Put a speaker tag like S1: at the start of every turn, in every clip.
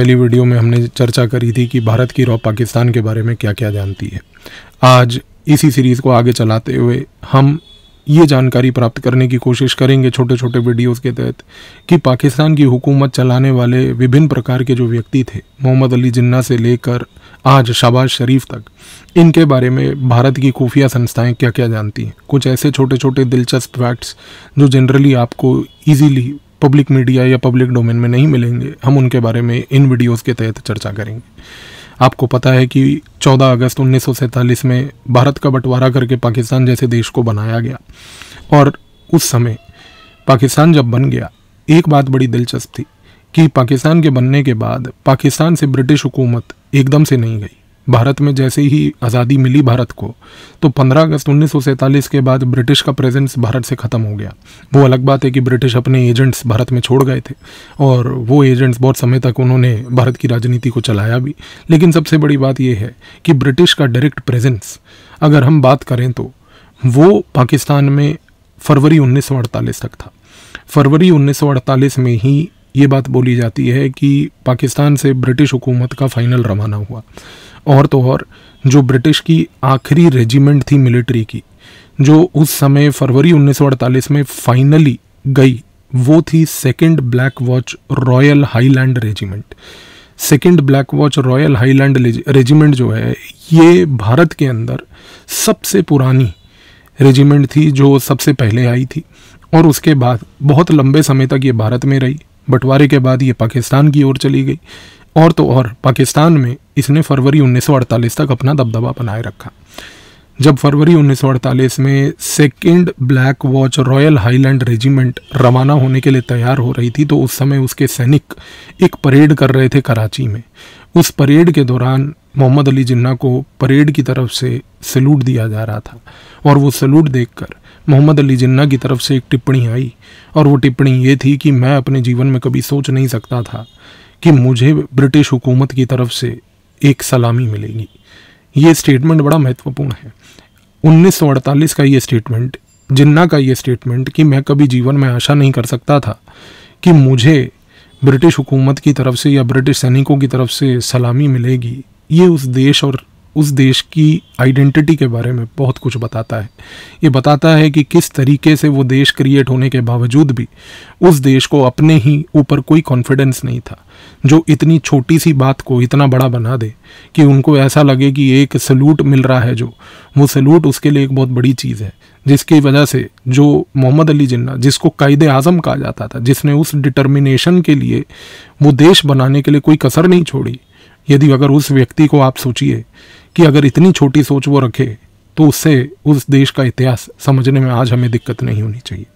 S1: पहली वीडियो में हमने चर्चा करी थी कि भारत की रॉ पाकिस्तान के बारे में क्या क्या जानती है आज इसी सीरीज़ को आगे चलाते हुए हम ये जानकारी प्राप्त करने की कोशिश करेंगे छोटे छोटे वीडियोस के तहत कि पाकिस्तान की हुकूमत चलाने वाले विभिन्न प्रकार के जो व्यक्ति थे मोहम्मद अली जिन्ना से लेकर आज शहबाज शरीफ तक इनके बारे में भारत की खुफिया संस्थाएं क्या क्या जानती हैं कुछ ऐसे छोटे छोटे दिलचस्प फैक्ट्स जो जनरली आपको ईजीली पब्लिक मीडिया या पब्लिक डोमेन में नहीं मिलेंगे हम उनके बारे में इन वीडियोज़ के तहत चर्चा करेंगे आपको पता है कि 14 अगस्त उन्नीस में भारत का बंटवारा करके पाकिस्तान जैसे देश को बनाया गया और उस समय पाकिस्तान जब बन गया एक बात बड़ी दिलचस्प थी कि पाकिस्तान के बनने के बाद पाकिस्तान से ब्रिटिश हुकूमत एकदम से नहीं गई भारत में जैसे ही आज़ादी मिली भारत को तो 15 अगस्त उन्नीस के बाद ब्रिटिश का प्रेजेंस भारत से ख़त्म हो गया वो अलग बात है कि ब्रिटिश अपने एजेंट्स भारत में छोड़ गए थे और वो एजेंट्स बहुत समय तक उन्होंने भारत की राजनीति को चलाया भी लेकिन सबसे बड़ी बात यह है कि ब्रिटिश का डायरेक्ट प्रेजेंस अगर हम बात करें तो वो पाकिस्तान में फरवरी उन्नीस तक था फरवरी 1948 में ही ये बात बोली जाती है कि पाकिस्तान से ब्रिटिश हुकूमत का फाइनल रवाना हुआ और तो और जो ब्रिटिश की आखिरी रेजिमेंट थी मिलिट्री की जो उस समय फरवरी 1948 में फाइनली गई वो थी second black watch royal highland regiment second black watch royal highland regiment जो है ये भारत के अंदर सबसे पुरानी रेजिमेंट थी जो सबसे पहले आई थी और उसके बाद बहुत लंबे समय तक ये भारत में रही बंटवारे के बाद ये पाकिस्तान की ओर चली गई और तो और पाकिस्तान में इसने फरवरी 1948 तक अपना दबदबा बनाए रखा जब फरवरी 1948 में second black watch royal highland regiment रवाना होने के लिए तैयार हो रही थी तो उस समय उसके सैनिक एक परेड कर रहे थे कराची में उस परेड के दौरान मोहम्मद अली जिन्ना को परेड की तरफ से सलूट दिया जा रहा था और वो सैल्यूट देखकर मोहम्मद अली जिन्ना की तरफ से एक टिप्पणी आई और वो टिप्पणी ये थी कि मैं अपने जीवन में कभी सोच नहीं सकता था कि मुझे ब्रिटिश हुकूमत की तरफ से एक सलामी मिलेगी ये स्टेटमेंट बड़ा महत्वपूर्ण है 1948 का ये स्टेटमेंट जिन्ना का ये स्टेटमेंट कि मैं कभी जीवन में आशा नहीं कर सकता था कि मुझे ब्रिटिश हुकूमत की तरफ से या ब्रिटिश सैनिकों की तरफ से सलामी मिलेगी ये उस देश और उस देश की आइडेंटिटी के बारे में बहुत कुछ बताता है ये बताता है कि किस तरीके से वो देश क्रिएट होने के बावजूद भी उस देश को अपने ही ऊपर कोई कॉन्फिडेंस नहीं था जो इतनी छोटी सी बात को इतना बड़ा बना दे कि उनको ऐसा लगे कि एक सलूट मिल रहा है जो वो सलूट उसके लिए एक बहुत बड़ी चीज़ है जिसकी वजह से जो मोहम्मद अली जिन्ना जिसको कायद आज़म कहा जाता था जिसने उस डिटर्मिनेशन के लिए वो देश बनाने के लिए कोई कसर नहीं छोड़ी यदि अगर उस व्यक्ति को आप सोचिए कि अगर इतनी छोटी सोच वो रखे तो उससे उस देश का इतिहास समझने में आज हमें दिक्कत नहीं होनी चाहिए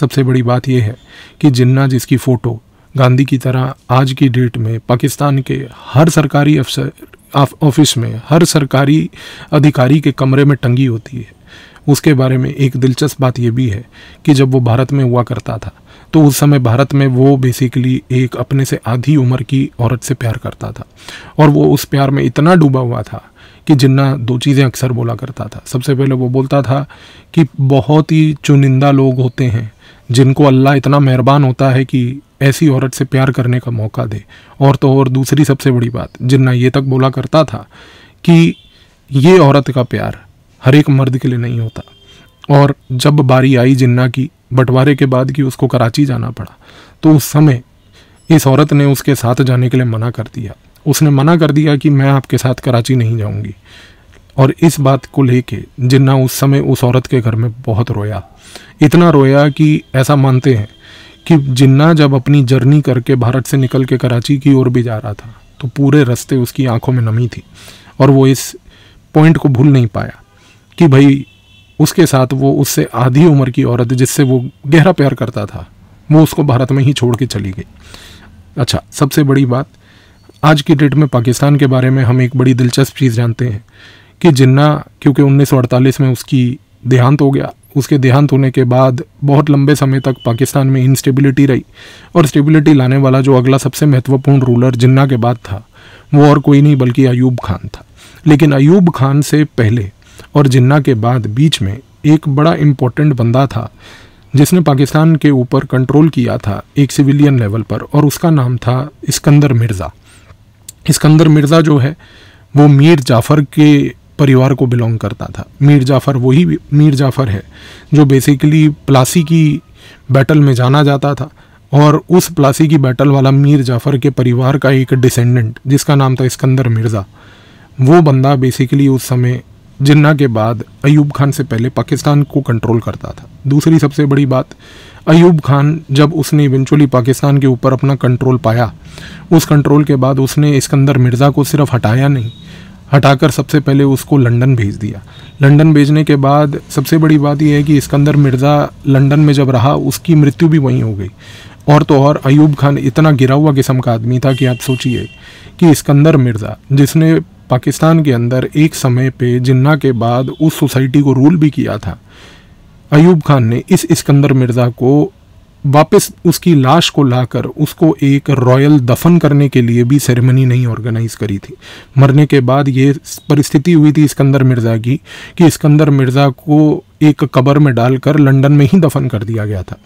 S1: सबसे बड़ी बात यह है कि जिन्ना जिसकी फ़ोटो गांधी की तरह आज की डेट में पाकिस्तान के हर सरकारी अफसर ऑफिस में हर सरकारी अधिकारी के कमरे में टंगी होती है उसके बारे में एक दिलचस्प बात यह भी है कि जब वो भारत में हुआ करता था तो उस समय भारत में वो बेसिकली एक अपने से आधी उम्र की औरत से प्यार करता था और वो उस प्यार में इतना डूबा हुआ था कि जिन्ना दो चीज़ें अक्सर बोला करता था सबसे पहले वो बोलता था कि बहुत ही चुनिंदा लोग होते हैं जिनको अल्लाह इतना मेहरबान होता है कि ऐसी औरत से प्यार करने का मौका दे और तो और दूसरी सबसे बड़ी बात जिन्ना ये तक बोला करता था कि ये औरत का प्यार हर एक मर्द के लिए नहीं होता और जब बारी आई जिन्ना की बंटवारे के बाद कि उसको कराची जाना पड़ा तो उस समय इस औरत ने उसके साथ जाने के लिए मना कर दिया उसने मना कर दिया कि मैं आपके साथ कराची नहीं जाऊंगी और इस बात को लेके जिन्ना उस समय उस औरत के घर में बहुत रोया इतना रोया कि ऐसा मानते हैं कि जिन्ना जब अपनी जर्नी करके भारत से निकल के कराची की ओर भी जा रहा था तो पूरे रास्ते उसकी आंखों में नमी थी और वो इस पॉइंट को भूल नहीं पाया कि भाई उसके साथ वो उससे आधी उम्र की औरत जिससे वो गहरा प्यार करता था वो उसको भारत में ही छोड़ के चली गई अच्छा सबसे बड़ी बात आज की डेट में पाकिस्तान के बारे में हम एक बड़ी दिलचस्प चीज़ जानते हैं कि जिन्ना क्योंकि उन्नीस में उसकी देहांत हो गया उसके देहांत होने के बाद बहुत लंबे समय तक पाकिस्तान में इंस्टेबिलिटी रही और स्टेबिलिटी लाने वाला जो अगला सबसे महत्वपूर्ण रूलर जिन्ना के बाद था वो और कोई नहीं बल्कि अयूब खान था लेकिन अयूब खान से पहले और जिन्ना के बाद बीच में एक बड़ा इम्पोर्टेंट बंदा था जिसने पाकिस्तान के ऊपर कंट्रोल किया था एक सिविलियन लेवल पर और उसका नाम था इस्कंदर मिर्ज़ा इसकंदर मिर्ज़ा जो है वो मीर जाफ़र के परिवार को बिलोंग करता था मीर जाफ़र वही मीर जाफ़र है जो बेसिकली प्लासी की बैटल में जाना जाता था और उस प्लासी की बैटल वाला मीर जाफ़र के परिवार का एक डिसेंडेंट जिसका नाम था इसकंदर मिर्ज़ा वो बंदा बेसिकली उस समय जिन्ना के बाद अयूब खान से पहले पाकिस्तान को कंट्रोल करता था दूसरी सबसे बड़ी बात अयूब खान जब उसने इवेंचुअली पाकिस्तान के ऊपर अपना कंट्रोल पाया उस कंट्रोल के बाद उसने इसकंदर मिर्ज़ा को सिर्फ हटाया नहीं हटाकर सबसे पहले उसको लंदन भेज दिया लंदन भेजने के बाद सबसे बड़ी बात यह है कि इसकंदर मिर्ज़ा लंदन में जब रहा उसकी मृत्यु भी वहीं हो गई और तो और अयूब खान इतना गिरा हुआ किस्म का आदमी था कि आप सोचिए कि इसकंदर मिर्ज़ा जिसने पाकिस्तान के अंदर एक समय पे जिन्ना के बाद उस सोसाइटी को रूल भी किया था अयूब खान ने इस इस्कंदर मिर्ज़ा को वापस उसकी लाश को लाकर उसको एक रॉयल दफन करने के लिए भी सेरेमनी नहीं ऑर्गेनाइज करी थी मरने के बाद ये परिस्थिति हुई थी इस्कंदर मिर्ज़ा की कि इस्कंदर मिर्ज़ा को एक कबर में डालकर लंदन में ही दफन कर दिया गया था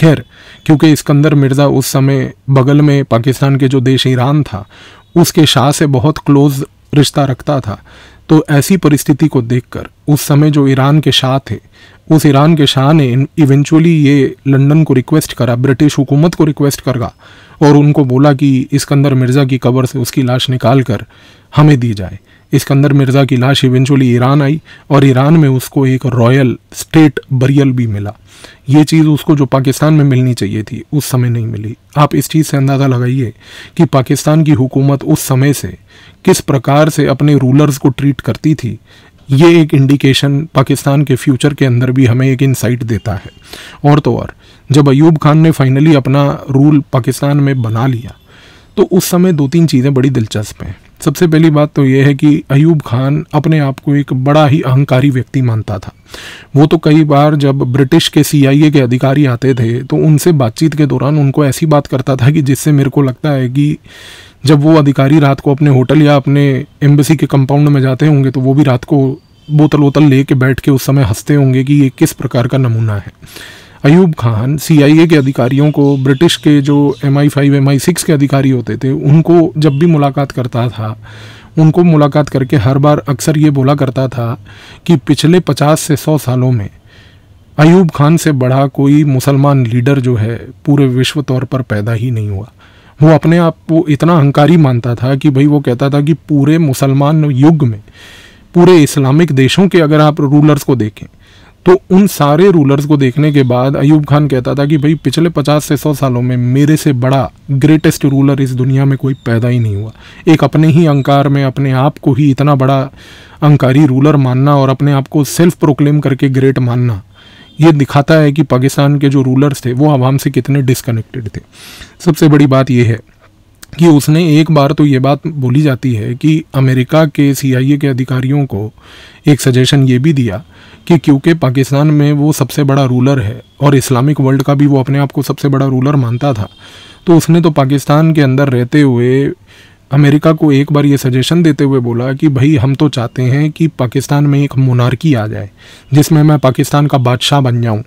S1: खैर क्योंकि इस्कंदर मिर्ज़ा उस समय बगल में पाकिस्तान के जो देश ईरान था उसके शाह से बहुत क्लोज रिश्ता रखता था तो ऐसी परिस्थिति को देखकर उस समय जो ईरान के शाह थे उस ईरान के शाह ने इवेंचुअली ये लंदन को रिक्वेस्ट करा ब्रिटिश हुकूमत को रिक्वेस्ट करगा और उनको बोला कि इसकंदर मिर्ज़ा की कबर से उसकी लाश निकाल कर हमें दी जाए इसकंदर मिर्ज़ा की लाश इवेंचुअली ईरान आई और ईरान में उसको एक रॉयल स्टेट बरियल भी मिला ये चीज़ उसको जो पाकिस्तान में मिलनी चाहिए थी उस समय नहीं मिली आप इस चीज़ से अंदाज़ा लगाइए कि पाकिस्तान की हुकूमत उस समय से किस प्रकार से अपने रूलर्स को ट्रीट करती थी ये एक इंडिकेशन पाकिस्तान के फ्यूचर के अंदर भी हमें एक इंसाइट देता है और तो और जब अयूब खान ने फाइनली अपना रूल पाकिस्तान में बना लिया तो उस समय दो तीन चीज़ें बड़ी दिलचस्प हैं सबसे पहली बात तो यह है कि अयूब खान अपने आप को एक बड़ा ही अहंकारी व्यक्ति मानता था वो तो कई बार जब ब्रिटिश के सीआईए के अधिकारी आते थे तो उनसे बातचीत के दौरान उनको ऐसी बात करता था कि जिससे मेरे को लगता है कि जब वो अधिकारी रात को अपने होटल या अपने एम्बेसी के कंपाउंड में जाते होंगे तो वो भी रात को बोतल वोतल ले के बैठ के उस समय हंसते होंगे कि ये किस प्रकार का नमूना है अयूब खान सीआईए के अधिकारियों को ब्रिटिश के जो M I five M I six के अधिकारी होते थे उनको जब भी मुलाकात करता था उनको मुलाकात करके हर बार अक्सर ये बोला करता था कि पिछले पचास से सौ सालों में अयूब खान से बड़ा कोई मुसलमान लीडर जो है पूरे विश्व तौर पर पैदा ही नहीं हुआ वो अपने आप को इतना अहंकारी मानता था कि भाई वो कहता था कि पूरे मुसलमान युग में पूरे इस्लामिक देशों के अगर आप रूलर्स को देखें तो उन सारे रूलर्स को देखने के बाद अयूब खान कहता था कि भाई पिछले 50 से 100 सालों में मेरे से बड़ा ग्रेटेस्ट रूलर इस दुनिया में कोई पैदा ही नहीं हुआ एक अपने ही अंकार में अपने आप को ही इतना बड़ा अंकारी रूलर मानना और अपने आप को सेल्फ प्रोक्लेम करके ग्रेट मानना ये दिखाता है कि पाकिस्तान के जो रूलर्स थे वो आवाम से कितने डिसकनेक्टेड थे सबसे बड़ी बात यह है कि उसने एक बार तो ये बात बोली जाती है कि अमेरिका के सीआईए के अधिकारियों को एक सजेशन ये भी दिया कि क्योंकि पाकिस्तान में वो सबसे बड़ा रूलर है और इस्लामिक वर्ल्ड का भी वो अपने आप को सबसे बड़ा रूलर मानता था तो उसने तो पाकिस्तान के अंदर रहते हुए अमेरिका को एक बार ये सजेशन देते हुए बोला कि भाई हम तो चाहते हैं कि पाकिस्तान में एक मोनार्की आ जाए जिसमें मैं पाकिस्तान का बादशाह बन जाऊँ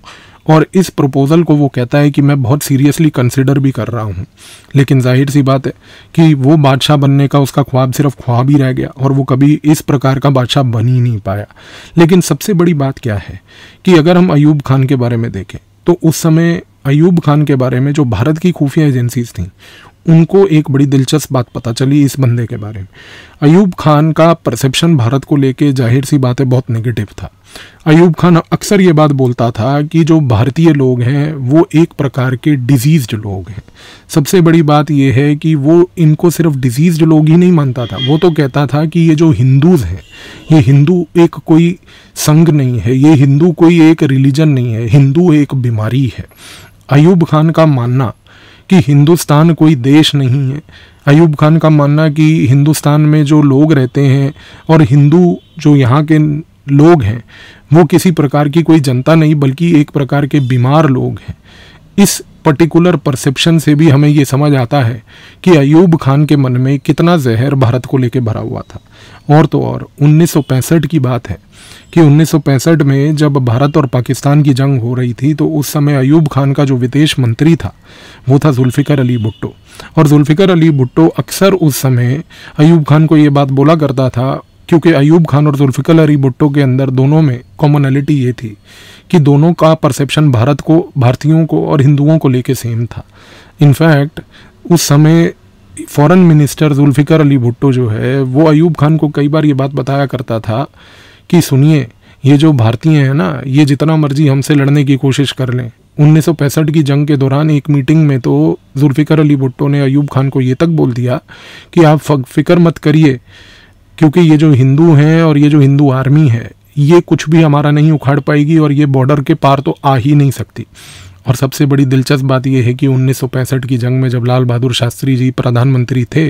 S1: और इस प्रपोज़ल को वो कहता है कि मैं बहुत सीरियसली कंसिडर भी कर रहा हूँ लेकिन जाहिर सी बात है कि वो बादशाह बनने का उसका ख्वाब सिर्फ ख्वाब ही रह गया और वो कभी इस प्रकार का बादशाह बन ही नहीं पाया लेकिन सबसे बड़ी बात क्या है कि अगर हम अयूब खान के बारे में देखें तो उस समय अयूब खान के बारे में जो भारत की खुफिया एजेंसीज थी उनको एक बड़ी दिलचस्प बात पता चली इस बंदे के बारे में अयूब खान का परसेप्शन भारत को लेके जाहिर सी बात है बहुत नेगेटिव था अयूब खान अक्सर ये बात बोलता था कि जो भारतीय लोग हैं वो एक प्रकार के डिजीज्ड लोग हैं सबसे बड़ी बात यह है कि वो इनको सिर्फ डिजीज्ड लोग ही नहीं मानता था वो तो कहता था कि ये जो हिंदूज़ हैं ये हिंदू एक कोई संघ नहीं है ये हिंदू कोई एक रिलीजन नहीं है हिंदू एक बीमारी है अयूब खान का मानना कि हिंदुस्तान कोई देश नहीं है अयूब खान का मानना कि हिंदुस्तान में जो लोग रहते हैं और हिंदू जो यहाँ के लोग हैं वो किसी प्रकार की कोई जनता नहीं बल्कि एक प्रकार के बीमार लोग हैं इस पर्टिकुलर परसेप्शन से भी हमें ये समझ आता है कि अयूब खान के मन में कितना जहर भारत को लेकर भरा हुआ था और तो और 1965 की बात है कि 1965 में जब भारत और पाकिस्तान की जंग हो रही थी तो उस समय अयूब खान का जो विदेश मंत्री था वो था जुल्फ़िकर अली भुट्टो और जुल्फ़िकर अली भुट्टो अक्सर उस समय अयूब खान को ये बात बोला करता था क्योंकि अयूब खान और जुल्फ़िकल अली भुट्टो के अंदर दोनों में कॉमनलिटी ये थी कि दोनों का परसेप्शन भारत को भारतीयों को और हिंदुओं को लेके सेम था इनफैक्ट उस समय फॉरेन मिनिस्टर जुल्फ़िकर अली भुट्टो जो है वो अयूब खान को कई बार ये बात बताया करता था कि सुनिए ये जो भारतीय हैं ना ये जितना मर्जी हमसे लड़ने की कोशिश कर लें उन्नीस की जंग के दौरान एक मीटिंग में तो जुल्फ़िकर अली भुट्टो ने अयूब खान को ये तक बोल दिया कि आप फिक्र मत करिए क्योंकि ये जो हिंदू हैं और ये जो हिंदू आर्मी है ये कुछ भी हमारा नहीं उखाड़ पाएगी और ये बॉर्डर के पार तो आ ही नहीं सकती और सबसे बड़ी दिलचस्प बात यह है कि 1965 की जंग में जब लाल बहादुर शास्त्री जी प्रधानमंत्री थे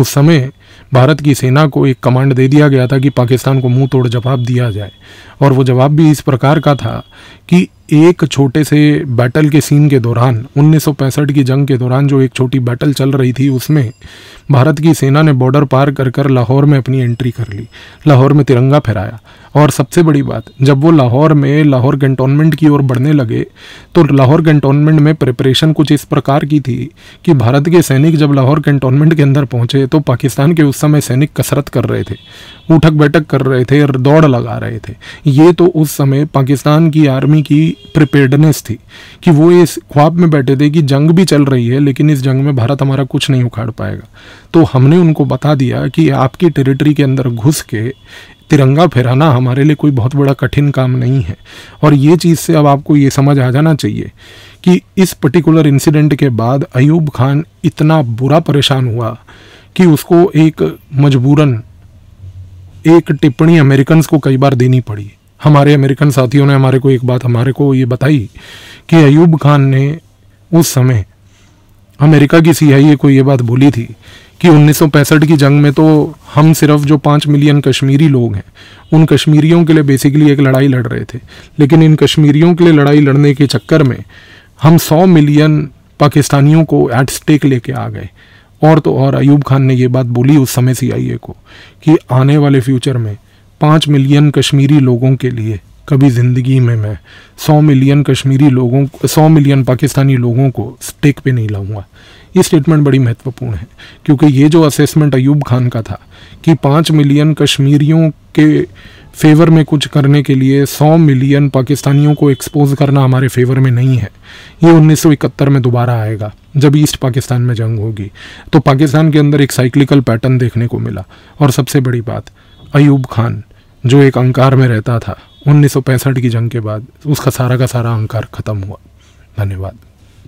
S1: उस समय भारत की सेना को एक कमांड दे दिया गया था कि पाकिस्तान को मुंह तोड़ जवाब दिया जाए और वो जवाब भी इस प्रकार का था कि एक छोटे से बैटल के सीन के दौरान 1965 की जंग के दौरान जो एक छोटी बैटल चल रही थी उसमें भारत की सेना ने बॉर्डर पार कर कर लाहौर में अपनी एंट्री कर ली लाहौर में तिरंगा फहराया और सबसे बड़ी बात जब वो लाहौर में लाहौर कंटोनमेंट की ओर बढ़ने लगे तो लाहौर कंटोनमेंट में प्रिपरेशन कुछ इस प्रकार की थी कि भारत के सैनिक जब लाहौर कंटोनमेंट के अंदर पहुंचे तो पाकिस्तान के उस समय सैनिक कसरत कर रहे थे उठक बैठक कर रहे थे दौड़ लगा रहे थे ये तो उस समय पाकिस्तान की आर्मी की प्रिपेयर्डनेस थी कि वो इस ख्वाब में बैठे थे कि जंग भी चल रही है लेकिन इस जंग में भारत हमारा कुछ नहीं उखाड़ पाएगा तो हमने उनको बता दिया कि आपकी टेरिटरी के अंदर घुस के तिरंगा फहराना हमारे लिए कोई बहुत बड़ा कठिन काम नहीं है और ये चीज़ से अब आपको ये समझ आ जाना चाहिए कि इस पर्टिकुलर इंसिडेंट के बाद अयूब खान इतना बुरा परेशान हुआ कि उसको एक मजबूरन एक टिप्पणी अमेरिकन को कई बार देनी पड़ी हमारे अमेरिकन साथियों ने हमारे को एक बात हमारे को ये बताई कि अयूब खान ने उस समय अमेरिका की सीआईए को ये बात बोली थी कि उन्नीस की जंग में तो हम सिर्फ जो पाँच मिलियन कश्मीरी लोग हैं उन कश्मीरियों के लिए बेसिकली एक लड़ाई लड़ रहे थे लेकिन इन कश्मीरियों के लिए लड़ाई लड़ने के चक्कर में हम सौ मिलियन पाकिस्तानियों को एट स्टेक लेके आ गए और तो और अयूब खान ने ये बात बोली उस समय सीआईए को कि आने वाले फ्यूचर में पाँच मिलियन कश्मीरी लोगों के लिए कभी ज़िंदगी में मैं सौ मिलियन कश्मीरी लोगों सौ मिलियन पाकिस्तानी लोगों को स्टेक पे नहीं लाऊंगा ये स्टेटमेंट बड़ी महत्वपूर्ण है क्योंकि ये जो असेसमेंट अयूब खान का था कि पाँच मिलियन कश्मीरियों के फेवर में कुछ करने के लिए सौ मिलियन पाकिस्तानियों को एक्सपोज करना हमारे फेवर में नहीं है ये 1971 में दोबारा आएगा जब ईस्ट पाकिस्तान में जंग होगी तो पाकिस्तान के अंदर एक साइक्लिकल पैटर्न देखने को मिला और सबसे बड़ी बात अयूब खान जो एक अंकार में रहता था उन्नीस की जंग के बाद उसका सारा का सारा अंकार ख़त्म हुआ धन्यवाद